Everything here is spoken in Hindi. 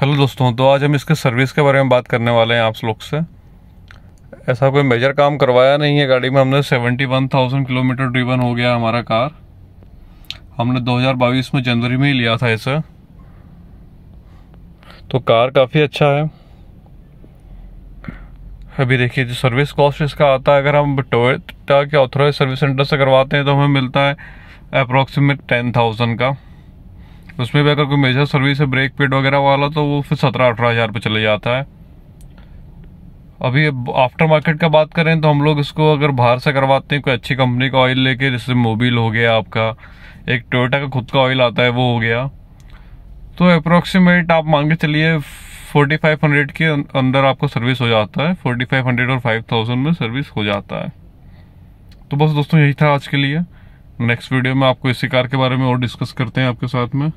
हेलो दोस्तों तो आज हम इसके सर्विस के बारे में बात करने वाले हैं आप लोग से ऐसा कोई मेजर काम करवाया नहीं है गाड़ी में हमने seventy one thousand kilometre driven हो गया हमारा कार हमने 2022 में जनवरी में ही लिया था इसे तो कार काफ़ी अच्छा है अभी देखिए जो सर्विस कॉस्ट इसका आता है अगर हम टोटा के ऑथोराइज सर्विस सेंटर से करवाते हैं तो हमें मिलता है अप्रोक्सीमेट टेन थाउजेंड का उसमें भी अगर कोई मेजर सर्विस है ब्रेक पेड वगैरह वाला तो वो फिर सत्रह अठारह हज़ार रुपये चले जाता है अभी आफ्टर मार्केट का बात करें तो हम लोग इसको अगर बाहर से करवाते हैं कोई अच्छी कंपनी का ऑयल लेके जैसे मोबिल हो गया आपका एक टोयोटा का खुद का ऑयल आता है वो हो गया तो अप्रोक्सीमेट आप मांग के चलिए फोर्टी फाइव हंड्रेड के अं-, अंदर आपको सर्विस हो जाता है फोर्टी फाइव हंड्रेड और फाइव थाउजेंड में सर्विस हो जाता है तो बस दोस्तों यही था आज के लिए नेक्स्ट वीडियो में आपको इसी कार के बारे में और डिस्कस करते हैं आपके साथ में